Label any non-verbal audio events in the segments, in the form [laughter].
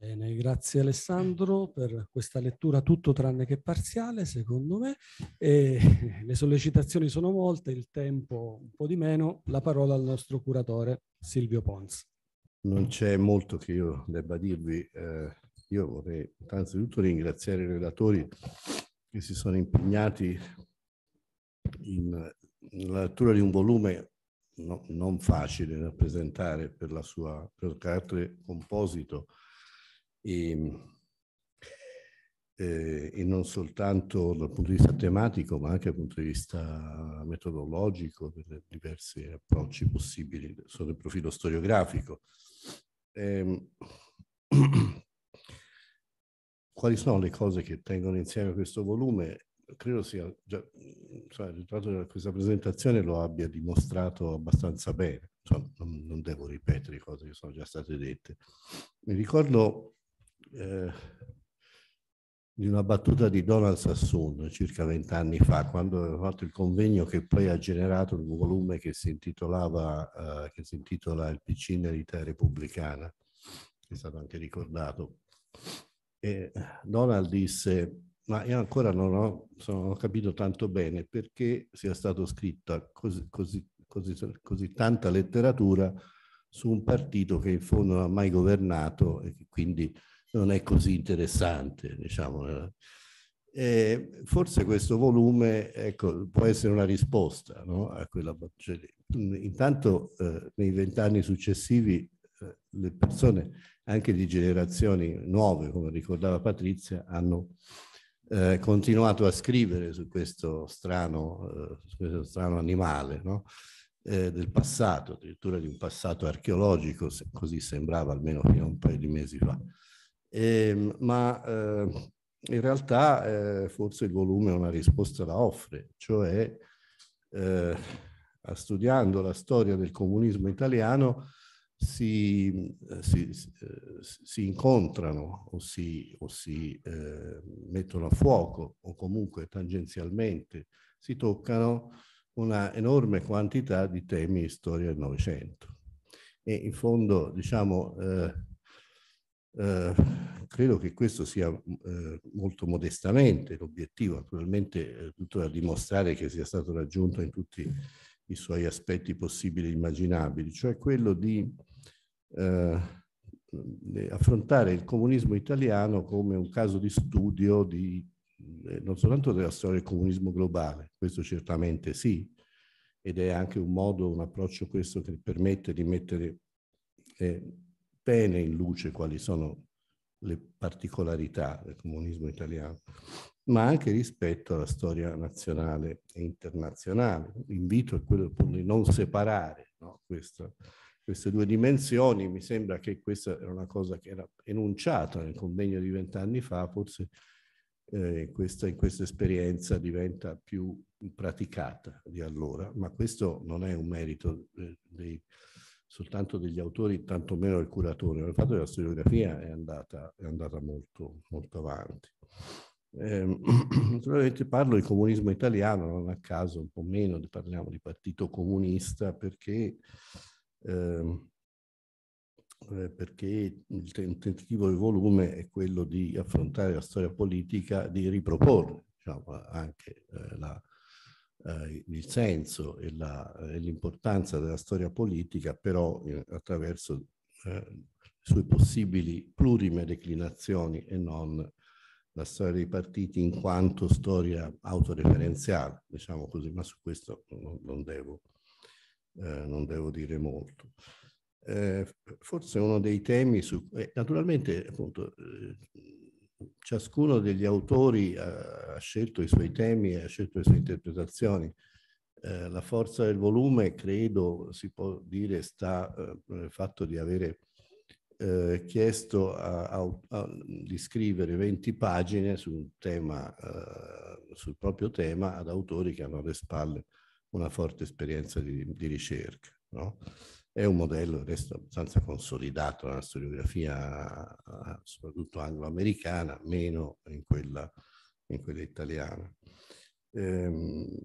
Bene, grazie Alessandro per questa lettura tutto tranne che parziale, secondo me. E [laughs] le sollecitazioni sono molte, il tempo un po' di meno. La parola al nostro curatore Silvio Pons. Non c'è molto che io debba dirvi. Eh, io vorrei innanzitutto ringraziare i relatori che si sono impegnati in, nella lettura di un volume no, non facile da presentare per, la sua, per il carattere composito e, ehm, eh, e, non soltanto dal punto di vista tematico, ma anche dal punto di vista metodologico, per diversi approcci possibili sotto il profilo storiografico. E, ehm, [clears throat] quali sono le cose che tengono insieme questo volume? Credo sia già, cioè, il risultato di questa presentazione lo abbia dimostrato abbastanza bene. Insomma, non, non devo ripetere cose che sono già state dette. Mi ricordo eh, di una battuta di Donald Sassoon circa vent'anni fa, quando aveva fatto il convegno che poi ha generato un volume che si, intitolava, eh, che si intitola Il PC nell'Italia repubblicana, che è stato anche ricordato. E Donald disse, ma io ancora non ho, sono, non ho capito tanto bene perché sia stata scritta così, così, così, così tanta letteratura su un partito che in fondo non ha mai governato e che quindi non è così interessante, diciamo. Eh. E forse questo volume ecco, può essere una risposta no? a quella cioè, Intanto eh, nei vent'anni successivi eh, le persone anche di generazioni nuove, come ricordava Patrizia, hanno eh, continuato a scrivere su questo strano, eh, su questo strano animale no? Eh, del passato, addirittura di un passato archeologico, se così sembrava almeno fino a un paio di mesi fa eh, ma eh, in realtà eh, forse il volume una risposta la offre, cioè eh, studiando la storia del comunismo italiano si, eh, si, eh, si incontrano o si, o si mettono a fuoco o comunque tangenzialmente si toccano una enorme quantità di temi di storia del Novecento. E in fondo, diciamo, eh, eh, credo che questo sia eh, molto modestamente l'obiettivo, naturalmente eh, tutto da dimostrare che sia stato raggiunto in tutti i suoi aspetti possibili e immaginabili, cioè quello di eh, eh affrontare il comunismo italiano come un caso di studio di, eh, non soltanto della storia del comunismo globale, questo certamente sì, ed è anche un modo, un approccio questo che permette di mettere eh, bene in luce quali sono le particolarità del comunismo italiano, ma anche rispetto alla storia nazionale e internazionale. L'invito è quello di non separare no? Questa, queste due dimensioni. Mi sembra che questa era una cosa che era enunciata nel convegno di vent'anni fa, forse eh, questa, in questa esperienza diventa più praticata di allora, ma questo non è un merito eh, dei soltanto degli autori, tantomeno il curatore, il fatto che la storiografia è andata, è andata molto, molto avanti. Eh, [clears throat] naturalmente parlo di comunismo italiano, non a caso un po' meno parliamo di partito comunista perché, ehm, eh, perché il tentativo del volume è quello di affrontare la storia politica, di riproporre diciamo, anche eh, la, eh, il senso eh, e, l'importanza della storia politica, però eh, attraverso eh, sue possibili plurime declinazioni e non la storia dei partiti in quanto storia autoreferenziale, diciamo così, ma su questo non, non, devo, eh, non devo, dire molto. Eh, forse uno dei temi su... Eh, naturalmente, appunto, eh, ciascuno degli autori eh, ha, scelto i suoi temi e ha scelto le sue interpretazioni. Eh, la forza del volume, credo si può dire, sta eh, nel fatto di avere eh, chiesto a, a, a, di scrivere 20 pagine su tema, eh, sul proprio tema ad autori che hanno alle spalle una forte esperienza di, di ricerca. No? è un modello adesso abbastanza consolidato nella storiografia, soprattutto anglo-americana, meno in quella, in quella italiana. Ehm,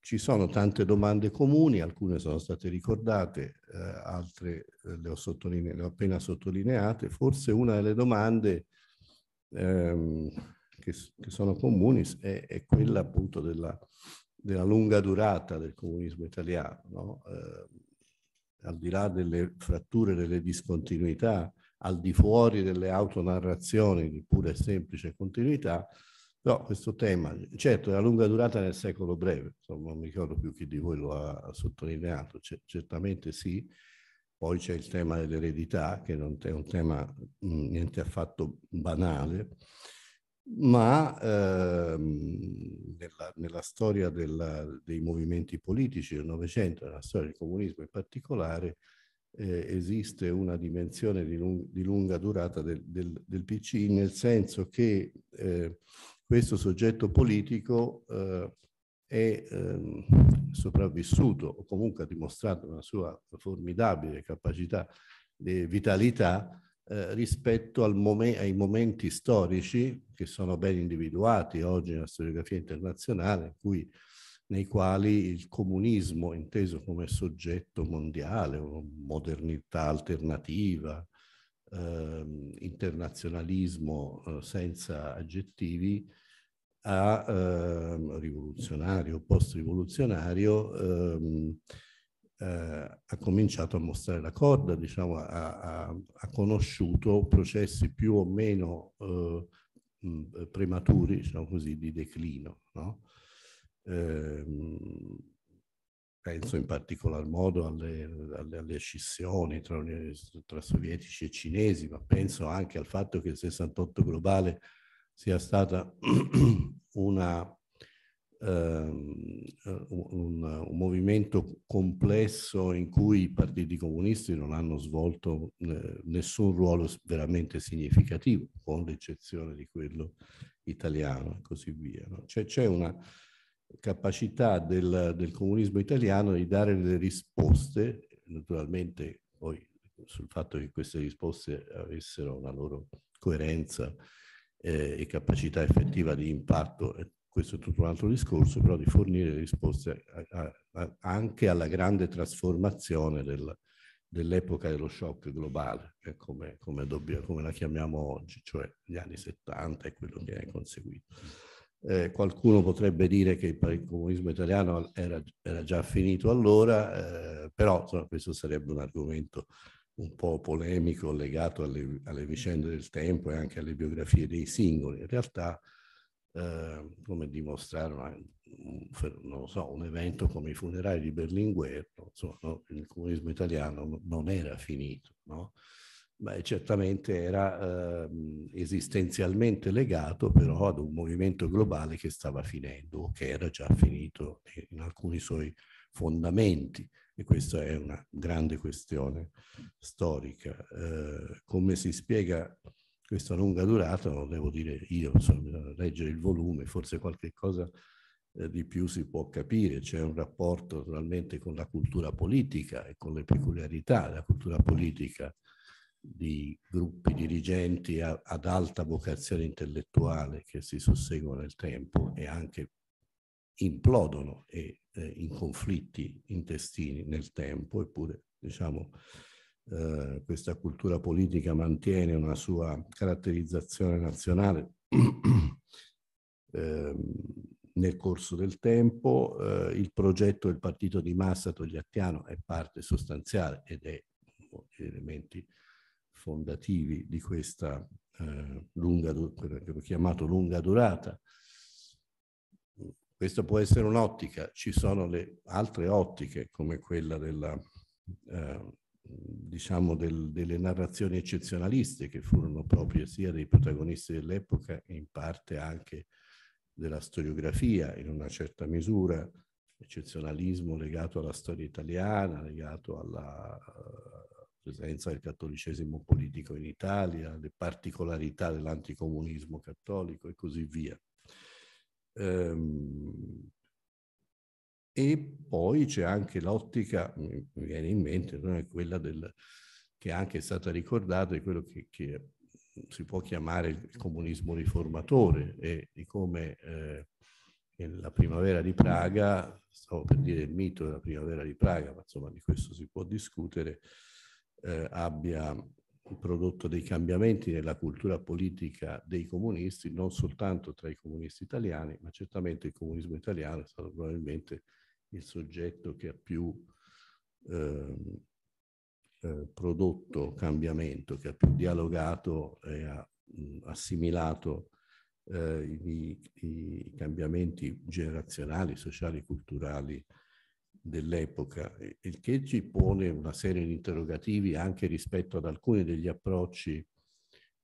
ci sono tante domande comuni, alcune sono state ricordate, eh, altre eh, le ho, le, ho appena sottolineate. Forse una delle domande ehm, che, che, sono comuni è, è quella appunto della, della, lunga durata del comunismo italiano. No? Eh, al di là delle fratture, delle discontinuità, al di fuori delle autonarrazioni di pura e semplice continuità, però questo tema, certo, è a lunga durata nel secolo breve, insomma, non mi ricordo più chi di voi lo ha sottolineato, certamente sì, poi c'è il tema dell'eredità, che non è un tema niente affatto banale, ma ehm, nella, nella, storia della, dei movimenti politici del Novecento, nella storia del comunismo in particolare, eh, esiste una dimensione di, lung di lunga durata del, del, del, PCI, nel senso che eh, questo soggetto politico eh, è ehm, sopravvissuto o comunque ha dimostrato una sua formidabile capacità di vitalità eh, rispetto mom- ai momenti storici che sono ben individuati oggi nella storiografia internazionale, cui, nei quali il comunismo inteso come soggetto mondiale, modernità alternativa, eh, internazionalismo eh, senza aggettivi, a ehm, rivoluzionario, post-rivoluzionario, ehm, eh, ha cominciato a mostrare la corda, diciamo, ha, ha, ha, conosciuto processi più o meno eh, mm, prematuri, diciamo così, di declino. No? Ehm, penso in particolar modo alle, alle, alle scissioni tra, tra, sovietici e cinesi, ma penso anche al fatto che il 68 globale sia stata [clears throat] una Ehm, un, un, movimento complesso in cui i partiti comunisti non hanno svolto eh, nessun ruolo veramente significativo, con l'eccezione di quello italiano e così via. No? Cioè, c'è una capacità del, del, comunismo italiano di dare delle risposte, naturalmente poi sul fatto che queste risposte avessero una loro coerenza eh, e capacità effettiva di impatto, eh, questo è tutto un altro discorso, però di fornire risposte a, a, anche alla grande trasformazione del, dell'epoca dello shock globale, cioè come, come, dobbia, come, la chiamiamo oggi, cioè gli anni 70 e quello che è conseguito. Eh, qualcuno potrebbe dire che il comunismo italiano era, era già finito allora, eh, però insomma, questo sarebbe un argomento un po' polemico legato alle, alle vicende del tempo e anche alle biografie dei singoli. In realtà eh, come dimostrarono un, so, un evento come i funerali di Berlinguer, insomma, no? il comunismo italiano non era finito, no? ma certamente era eh, esistenzialmente legato però ad un movimento globale che stava finendo o che era già finito in alcuni suoi fondamenti e questa è una grande questione storica. Eh, come si spiega questa lunga durata, lo devo dire io, insomma, leggere il volume, forse qualche cosa eh, di più si può capire, c'è un rapporto naturalmente con la cultura politica e con le peculiarità della cultura politica di gruppi dirigenti a, ad alta vocazione intellettuale che si susseguono nel tempo e anche implodono e eh, in conflitti intestini nel tempo, eppure diciamo eh, questa cultura politica mantiene una sua caratterizzazione nazionale [clears throat] eh, nel corso del tempo. Eh, il progetto del partito di massa togliattiano è parte sostanziale ed è uno degli elementi fondativi di questa eh, lunga, quello che ho chiamato lunga durata. Questa può essere un'ottica, ci sono le altre ottiche come quella della eh, diciamo, del, delle narrazioni eccezionaliste che furono proprie sia dei protagonisti dell'epoca e in parte anche della storiografia in una certa misura, eccezionalismo legato alla storia italiana, legato alla eh, presenza del cattolicesimo politico in Italia, alle particolarità dell'anticomunismo cattolico e così via. Ehm, e poi c'è anche l'ottica, mi viene in mente, no? quella del, che anche è stata ricordata, di quello che, che, si può chiamare il comunismo riformatore e di come eh, nella primavera di Praga, stavo per dire il mito della primavera di Praga, ma insomma di questo si può discutere, eh, abbia prodotto dei cambiamenti nella cultura politica dei comunisti, non soltanto tra i comunisti italiani, ma certamente il comunismo italiano è stato probabilmente il soggetto che ha più eh, eh, prodotto cambiamento, che ha più dialogato e ha mh, assimilato eh, i, i, cambiamenti generazionali, sociali e culturali dell'epoca, il che ci pone una serie di interrogativi anche rispetto ad alcuni degli approcci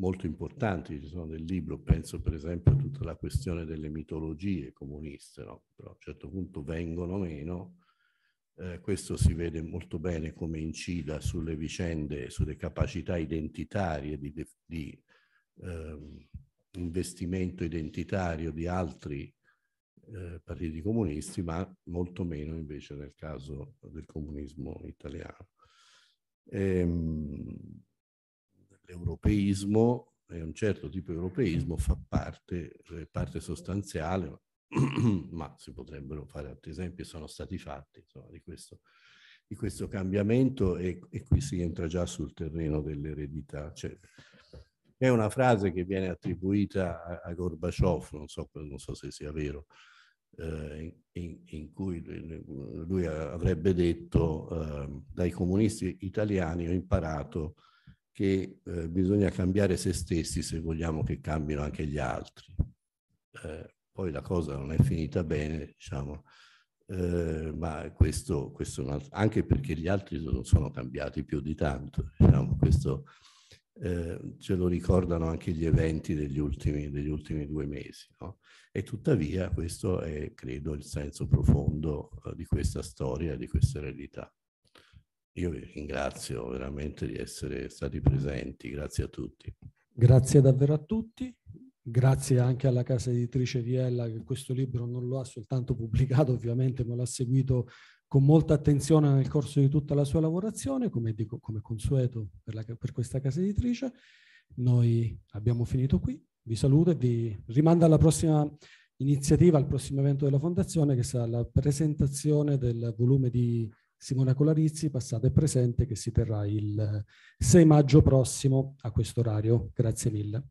molto importanti ci sono nel libro, penso per esempio a tutta la questione delle mitologie comuniste, no? però a un certo punto vengono meno, eh, questo si vede molto bene come incida sulle vicende, sulle capacità identitarie di, di eh, investimento identitario di altri eh, partiti comunisti, ma molto meno invece nel caso del comunismo italiano. Ehm, l'europeismo e un certo tipo di europeismo fa parte, eh, parte sostanziale, [clears throat] ma si potrebbero fare altri esempi, sono stati fatti insomma, di, questo, di, questo, cambiamento e, e, qui si entra già sul terreno dell'eredità. Cioè, è una frase che viene attribuita a, a Gorbaciov, non so, non so, se sia vero, eh, in, in, cui lui avrebbe detto eh, dai comunisti italiani ho imparato che eh, bisogna cambiare se stessi se vogliamo che cambino anche gli altri. Eh, poi la cosa non è finita bene, diciamo, eh, ma questo, questo altro, anche perché gli altri non sono cambiati più di tanto, diciamo, questo eh, ce lo ricordano anche gli eventi degli ultimi, degli ultimi due mesi. No? E tuttavia questo è, credo, il senso profondo eh, di questa storia, di questa eredità. Io vi ringrazio veramente di essere stati presenti, grazie a tutti. Grazie davvero a tutti, grazie anche alla casa editrice Viella che questo libro non lo ha soltanto pubblicato ovviamente ma l'ha seguito con molta attenzione nel corso di tutta la sua lavorazione, come, dico, come consueto per, la, per questa casa editrice. Noi abbiamo finito qui, vi saluto e vi rimando alla prossima iniziativa, al prossimo evento della Fondazione che sarà la presentazione del volume di Simona Colarizzi, passato e presente, che si terrà il 6 maggio prossimo a questo orario. Grazie mille.